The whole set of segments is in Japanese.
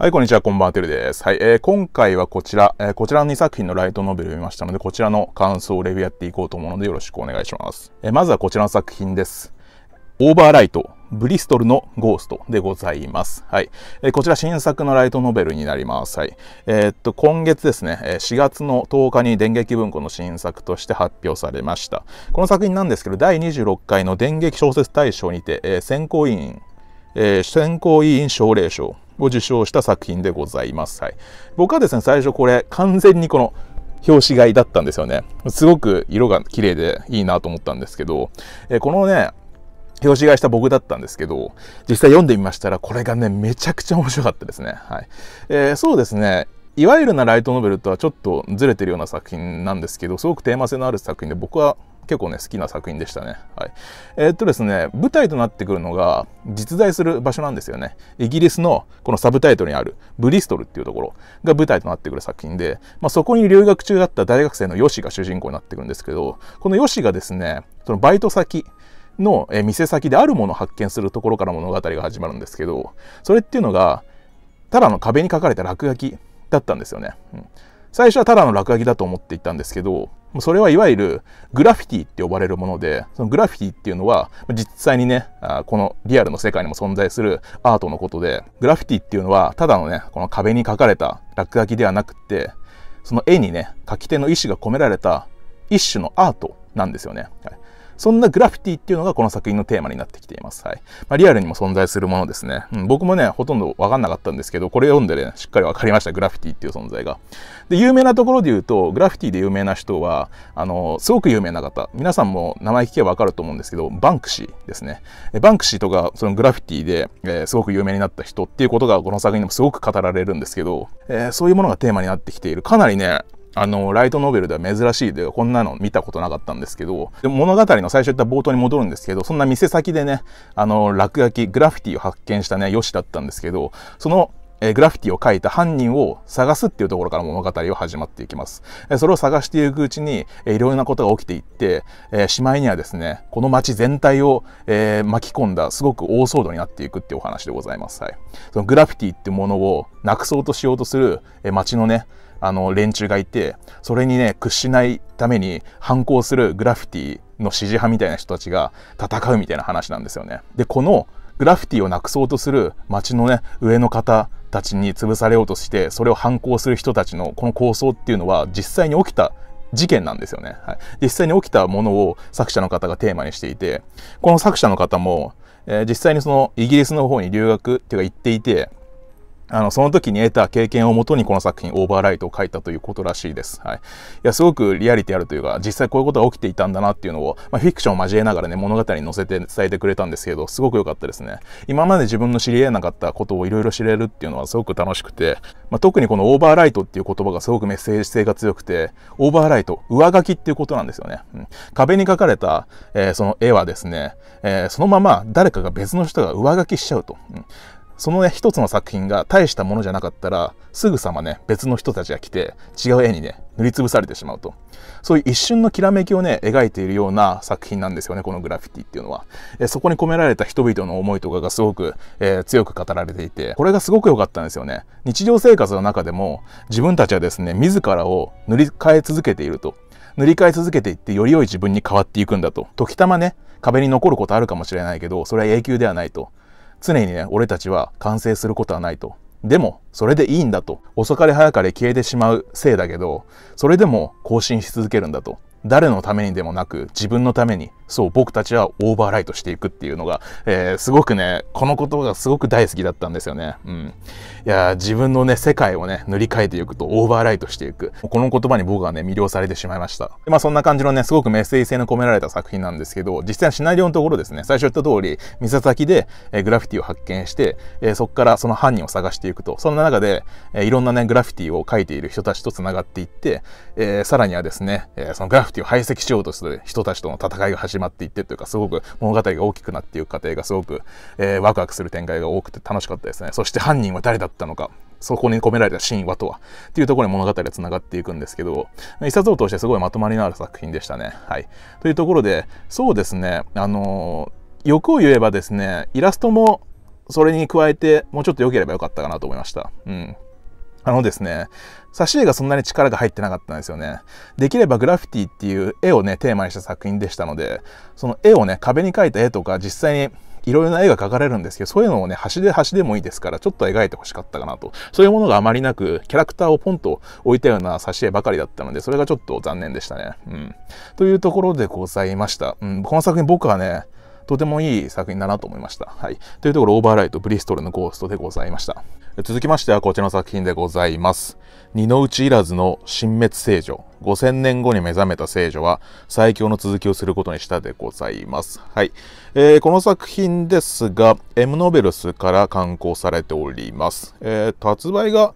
はい、こんにちは、こんばんは、てるです。はい、えー、今回はこちら、えー、こちらの2作品のライトノベルを見ましたので、こちらの感想をレビューやっていこうと思うので、よろしくお願いします。えー、まずはこちらの作品です。オーバーライト、ブリストルのゴーストでございます。はい。えー、こちら新作のライトノベルになります。はい。えー、っと、今月ですね、4月の10日に電撃文庫の新作として発表されました。この作品なんですけど、第26回の電撃小説大賞にて、えー、選考委員、え選考委員奨励賞、を受賞した作品でございます。はい、僕はですね、最初これ完全にこの表紙買いだったんですよね。すごく色が綺麗でいいなと思ったんですけど、えこのね、表紙買いした僕だったんですけど、実際読んでみましたら、これがね、めちゃくちゃ面白かったですね。はい。えー、そうですね。いわゆるなライトノベルとはちょっとずれてるような作品なんですけど、すごくテーマ性のある作品で僕は結構ね、好きな作品でしたね。はい。えー、っとですね、舞台となってくるのが、実在する場所なんですよね。イギリスの、このサブタイトルにある、ブリストルっていうところが舞台となってくる作品で、まあ、そこに留学中だった大学生のヨシが主人公になってくるんですけど、このヨシがですね、そのバイト先、の店先であるものを発見するところから物語が始まるんですけど、それっていうのが、ただの壁に書かれた落書きだったんですよね。うん、最初はただの落書きだと思っていたんですけど、それはいわゆるグラフィティって呼ばれるもので、そのグラフィティっていうのは、実際にね、このリアルの世界にも存在するアートのことで、グラフィティっていうのは、ただのね、この壁に書かれた落書きではなくて、その絵にね、書き手の意思が込められた一種のアートなんですよね。そんなグラフィティっていうのがこの作品のテーマになってきています。はい。まあ、リアルにも存在するものですね。うん、僕もね、ほとんどわかんなかったんですけど、これ読んでね、しっかりわかりました、グラフィティっていう存在が。で、有名なところで言うと、グラフィティで有名な人は、あの、すごく有名な方、皆さんも名前聞けばわかると思うんですけど、バンクシーですね。バンクシーとか、そのグラフィティで、えー、すごく有名になった人っていうことが、この作品でもすごく語られるんですけど、えー、そういうものがテーマになってきている。かなりね、あの、ライトノベルでは珍しいで、こんなの見たことなかったんですけど、で物語の最初言った冒頭に戻るんですけど、そんな店先でね、あの、落書き、グラフィティを発見したね、よしだったんですけど、そのえグラフィティを書いた犯人を探すっていうところから物語は始まっていきます。えそれを探していくうちに、えいろいろなことが起きていって、えしまいにはですね、この街全体を、え巻き込んだすごく大騒動になっていくっていうお話でございます。はい。そのグラフィティってものをなくそうとしようとする、え街のね、あの連中がいてそれにね屈しないために反抗するグラフィティの支持派みたいな人たちが戦うみたいな話なんですよね。でこのグラフィティをなくそうとする町のね上の方たちに潰されようとしてそれを反抗する人たちのこの構想っていうのは実際に起きた事件なんですよね、はい、実際に起きたものを作者の方がテーマにしていてこの作者の方も、えー、実際にそのイギリスの方に留学っていうか行っていてあの、その時に得た経験をもとにこの作品、オーバーライトを書いたということらしいです。はい。いや、すごくリアリティあるというか、実際こういうことが起きていたんだなっていうのを、まあ、フィクションを交えながらね、物語に載せて伝えてくれたんですけど、すごく良かったですね。今まで自分の知り得なかったことをいろいろ知れるっていうのはすごく楽しくて、まあ、特にこのオーバーライトっていう言葉がすごくメッセージ性が強くて、オーバーライト、上書きっていうことなんですよね。うん、壁に描かれた、えー、その絵はですね、えー、そのまま誰かが別の人が上書きしちゃうと。うんそのね、一つの作品が大したものじゃなかったら、すぐさまね、別の人たちが来て、違う絵にね、塗りつぶされてしまうと。そういう一瞬のきらめきをね、描いているような作品なんですよね、このグラフィティっていうのは。えそこに込められた人々の思いとかがすごく、えー、強く語られていて、これがすごく良かったんですよね。日常生活の中でも、自分たちはですね、自らを塗り替え続けていると。塗り替え続けていってより良い自分に変わっていくんだと。時たまね、壁に残ることあるかもしれないけど、それは永久ではないと。常にね、俺たちは完成することはないと。でも、それでいいんだと。遅かれ早かれ消えてしまうせいだけど、それでも更新し続けるんだと。誰のためにでもなく自分のためにそう、僕たちはオーバーライトしていくっていうのが、えー、すごくね、このことがすごく大好きだったんですよね。うん。いや、自分のね、世界をね、塗り替えていくとオーバーライトしていく。この言葉に僕はね、魅了されてしまいました。まあそんな感じのね、すごくメッセージ性の込められた作品なんですけど、実際はシナリオのところですね、最初言った通り、店先で、えグラフィティを発見して、えそこからその犯人を探していくと、そんな中で、えいろんなね、グラフィティを書いている人たちと繋がっていって、えさらにはですね、えそのグラフィティを排斥しようとする人たちとの戦いが始まるまっていってというか、すごく物語が大きくなっていく過程がすごく、えー、ワクワクする展開が多くて楽しかったですね。そして犯人は誰だったのか、そこに込められた神話とは、っていうところに物語が繋がっていくんですけど、一冊を通してすごいまとまりのある作品でしたね。はい。というところで、そうですね、あのー、欲を言えばですね、イラストもそれに加えて、もうちょっと良ければよかったかなと思いました。うん。あのですね、挿絵がそんなに力が入ってなかったんですよね。できればグラフィティっていう絵をね、テーマにした作品でしたので、その絵をね、壁に描いた絵とか、実際にいろいろな絵が描かれるんですけど、そういうのをね、端で端でもいいですから、ちょっと描いてほしかったかなと。そういうものがあまりなく、キャラクターをポンと置いたような挿絵ばかりだったので、それがちょっと残念でしたね。うん。というところでございました。うん、この作品僕はね、とてもいい作品だなと思いました。はい。というところ、オーバーライト、ブリストルのゴーストでございました。続きましてはこちらの作品でございます。二の内いらずの神滅聖女。5000年後に目覚めた聖女は最強の続きをすることにしたでございます。はい。えー、この作品ですが、M ノベルスから刊行されております。えー、発売が、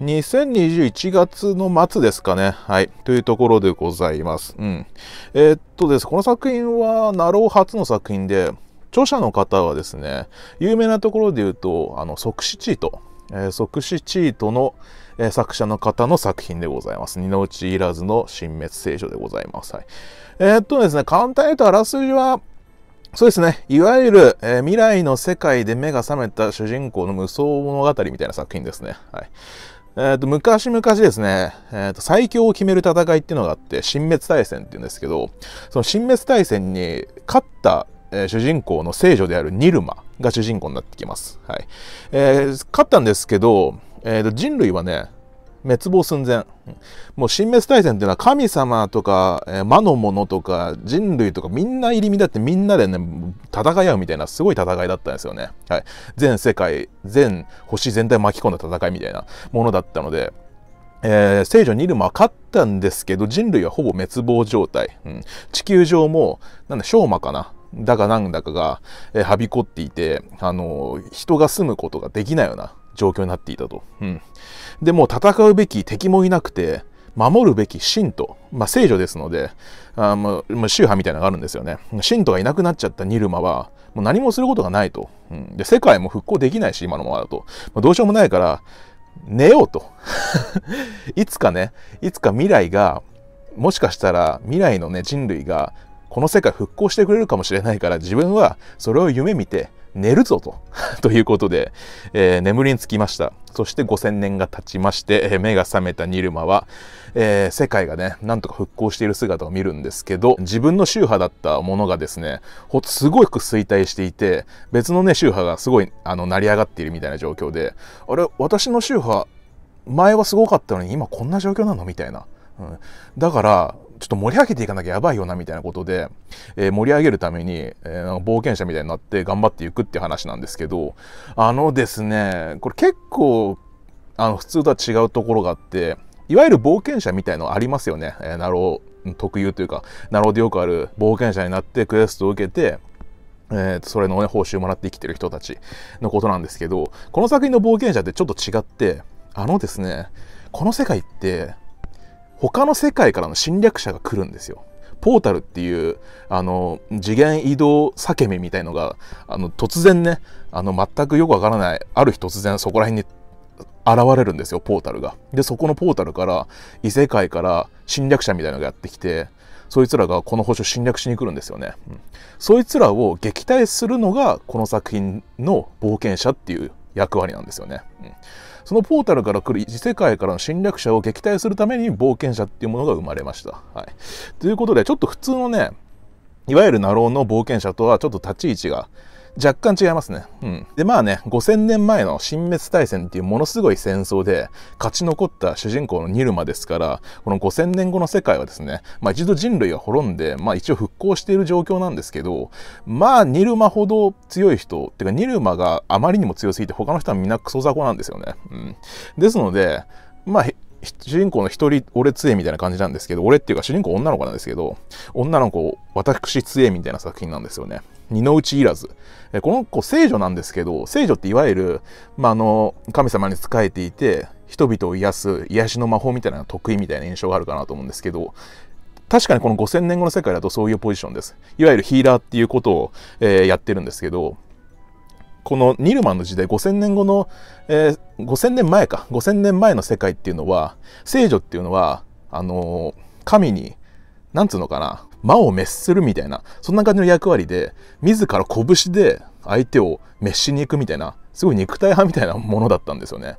2021月の末ですかね。はい。というところでございます。うん。えー、っとです。この作品は、ナロー初の作品で、著者の方はですね、有名なところで言うと、あの、即死チート。えー、即死チートの、えー、作者の方の作品でございます。二の内いらずの新滅聖書でございます。はい。えー、っとですね、簡単に言うとあらすじは、そうですね。いわゆる、えー、未来の世界で目が覚めた主人公の無双物語みたいな作品ですね。はい。えー、と、昔々ですね、えー、と、最強を決める戦いっていうのがあって、神滅大戦って言うんですけど、その神滅大戦に勝ったえ主人公の聖女であるニルマが主人公になってきます。はい。えー、勝ったんですけど、えー、と人類はね、滅亡寸前。もう神滅大戦っていうのは神様とか、え魔の者とか人類とかみんな入り乱ってみんなでね、戦い合うみたいなすごい戦いだったんですよね。はい。全世界、全星全体巻き込んだ戦いみたいなものだったので、えー、聖女ニルマは勝ったんですけど、人類はほぼ滅亡状態。うん、地球上も、なんだ、昭和かなだかなんだかが、えー、はびこっていて、あのー、人が住むことができないような、状況になっていたと。うん、でも戦うべき敵もいなくて守るべき信徒、まあ、聖女ですのであもう宗派みたいなのがあるんですよね信徒がいなくなっちゃったニルマはもう何もすることがないと、うん、で世界も復興できないし今のままだと、まあ、どうしようもないから寝ようと いつかねいつか未来がもしかしたら未来のね人類がこの世界復興してくれるかもしれないから自分はそれを夢見て寝るぞと ということで、えー、眠りにつきました。そして5000年が経ちまして、目が覚めたニルマは、えー、世界がね、なんとか復興している姿を見るんですけど、自分の宗派だったものがですね、ほすごく衰退していて、別のね、宗派がすごい、あの、成り上がっているみたいな状況で、あれ、私の宗派、前はすごかったのに今こんな状況なのみたいな。うん、だからちょっと盛り上げていかなきゃやばいよなみたいなことで、えー、盛り上げるために、えー、冒険者みたいになって頑張っていくっていう話なんですけどあのですねこれ結構あの普通とは違うところがあっていわゆる冒険者みたいのありますよね、えー、ナロー特有というかナローでよくある冒険者になってクエストを受けてえー、それの、ね、報酬をもらって生きてる人たちのことなんですけど、この作品の冒険者ってちょっと違って、あのですね、この世界って他の世界からの侵略者が来るんですよ。ポータルっていうあの次元移動叫びみたいのがあの突然ねあの全くよくわからないある日突然そこら辺に現れるんですよポータルが。でそこのポータルから異世界から侵略者みたいなのがやってきてそいつらがこの星を侵略しに来るんですよね。うん、そいつらを撃退するのがこの作品の冒険者っていう役割なんですよね。うんそのポータルから来る異世界からの侵略者を撃退するために冒険者っていうものが生まれました。はい。ということで、ちょっと普通のね、いわゆるナローの冒険者とはちょっと立ち位置が若干違いますね。うん。で、まあね、5000年前の新滅大戦っていうものすごい戦争で勝ち残った主人公のニルマですから、この5000年後の世界はですね、まあ一度人類が滅んで、まあ一応復興している状況なんですけど、まあニルマほど強い人、ってかニルマがあまりにも強すぎて他の人はみんなクソ雑魚なんですよね。うん。ですので、まあ、主人公の一人、俺杖みたいな感じなんですけど、俺っていうか主人公女の子なんですけど、女の子、私杖みたいな作品なんですよね。二の内いらず。この子、聖女なんですけど、聖女っていわゆる、まあ、あの、神様に仕えていて、人々を癒す癒しの魔法みたいなのが得意みたいな印象があるかなと思うんですけど、確かにこの5000年後の世界だとそういうポジションです。いわゆるヒーラーっていうことを、えー、やってるんですけど、このニルマンの時代5000年後の、えー、5000年前か5000年前の世界っていうのは聖女っていうのはあのー、神に何つうのかな魔を滅するみたいなそんな感じの役割で自ら拳で相手を滅しに行くみたいなすごい肉体派みたいなものだったんですよね。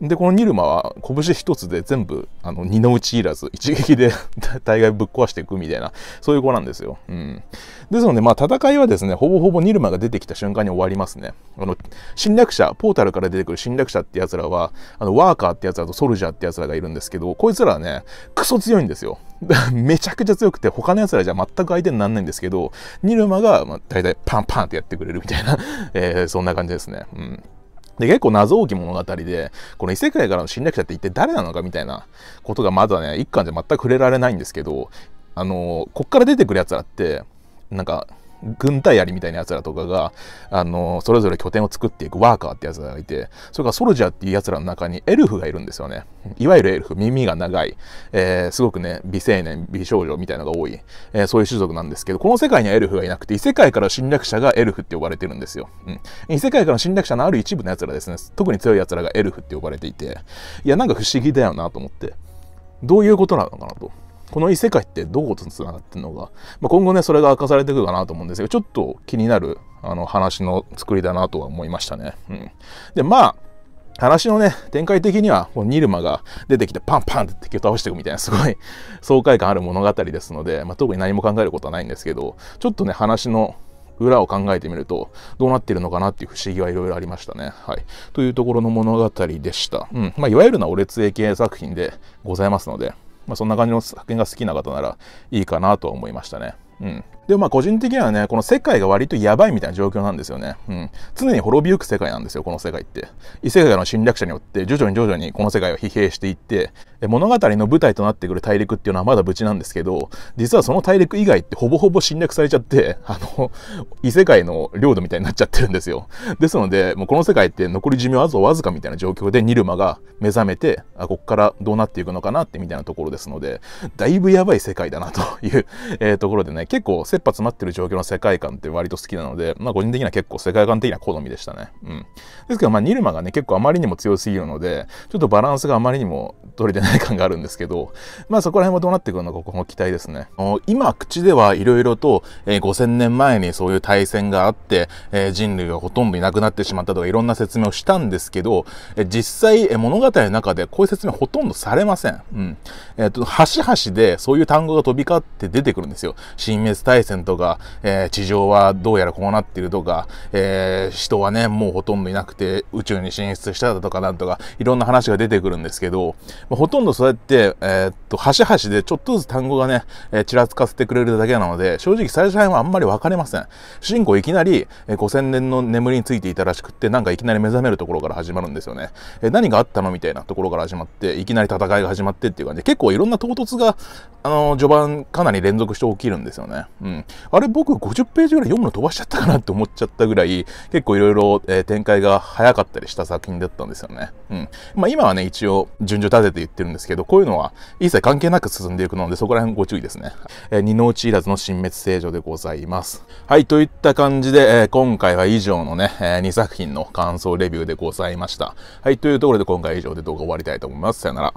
でこのニルマは拳一つで全部あの二の打ちいらず一撃で 大概ぶっ壊していくみたいなそういう子なんですよ。うん、ですので、まあ、戦いはですねほぼほぼニルマが出てきた瞬間に終わりますね。あの侵略者ポータルから出てくる侵略者ってやつらはあのワーカーってやつらとソルジャーってやつらがいるんですけどこいつらはねクソ強いんですよ。めちゃくちゃ強くて他のやつらじゃ全く相手にならないんですけどニルマが、まあ、大体パンパンってやってくれるみたいな、えー、そんな感じですね。うんで、結構謎多き物語で、この異世界からの侵略者って一体誰なのかみたいなことがまだね、一巻じゃ全く触れられないんですけど、あの、こっから出てくるやつらって、なんか、軍隊槍みたいなやつらとかが、あの、それぞれ拠点を作っていくワーカーってやつらがいて、それからソルジャーっていうやつらの中にエルフがいるんですよね。いわゆるエルフ、耳が長い、えー、すごくね、美青年、美少女みたいなのが多い、えー、そういう種族なんですけど、この世界にはエルフがいなくて、異世界から侵略者がエルフって呼ばれてるんですよ。うん。異世界から侵略者のある一部のやつらですね、特に強いやつらがエルフって呼ばれていて、いや、なんか不思議だよなと思って、どういうことなのかなと。この異世界ってどことつながってるのか、まあ、今後ねそれが明かされていくかなと思うんですけどちょっと気になるあの話の作りだなとは思いましたね。うん、でまあ話のね、展開的には、このニルマが出てきてパンパンって敵を倒していくみたいな、すごい爽快感ある物語ですので、まあ、特に何も考えることはないんですけど、ちょっとね、話の裏を考えてみるとどうなってるのかなっていう不思議はいろいろありましたね。はい。というところの物語でした。うん。まあ、いわゆるなお列影系作品でございますので、まあ、そんな感じの作品が好きな方ならいいかなとは思いましたね。うんでもまあ個人的にはね、この世界が割とやばいみたいな状況なんですよね。うん。常に滅びゆく世界なんですよ、この世界って。異世界の侵略者によって徐々に徐々にこの世界を疲弊していって、物語の舞台となってくる大陸っていうのはまだ無事なんですけど、実はその大陸以外ってほぼほぼ侵略されちゃって、あの、異世界の領土みたいになっちゃってるんですよ。ですので、もうこの世界って残り寿命わずかみたいな状況でニルマが目覚めて、あ、こっからどうなっていくのかなってみたいなところですので、だいぶやばい世界だなという、えー、ところでね、結構切羽詰まってる状況の世界観って割と好きなので、まあ個人的には結構世界観的な好みでしたね。うん。ですけど、まあニルマがね、結構あまりにも強すぎるので、ちょっとバランスがあまりにも取れてない感があるんですけど、まあそこら辺もどうなってくるのか、ここも期待ですね。今、口ではいろいろと、えー、5000年前にそういう対戦があって、えー、人類がほとんどいなくなってしまったとかいろんな説明をしたんですけど、えー、実際、え物語の中でこういう説明ほとんどされません。うん。えっ、と、端々でそういう単語が飛び交って出てくるんですよ。新滅対戦とか、えー、地上はどうやらこうなってるとか、えー、人はね、もうほとんどいなくて宇宙に進出しただとかなんとか、いろんな話が出てくるんですけど、まあ、ほとんどそうやって、えー、っと、端々でちょっとずつ単語がね、えー、ちらつかせてくれるだけなので、正直最初辺はあんまり分かりません。主人公いきなり、えー、5000年の眠りについていたらしくって、なんかいきなり目覚めるところから始まるんですよね。えー、何があったのみたいなところから始まって、いきなり戦いが始まってっていう感じで、結構いろんな唐突が、あの、序盤かなり連続して起きるんですよね。うん。。あれ僕50ページぐらい読むの飛ばしちゃったかなって思っちゃったぐらい、結構いろいろ展開が早かったりした作品だったんですよね。うん。まあ今はね、一応順序立てて言ってるんですけど、こういうのは一切関係なく進んでいくので、そこら辺ご注意ですね。えー、二の内いらずの新滅聖女でございます。はい、といった感じで、えー、今回は以上のね、えー、2作品の感想レビューでございました。はい、というところで今回以上で動画終わりたいと思います。さよなら。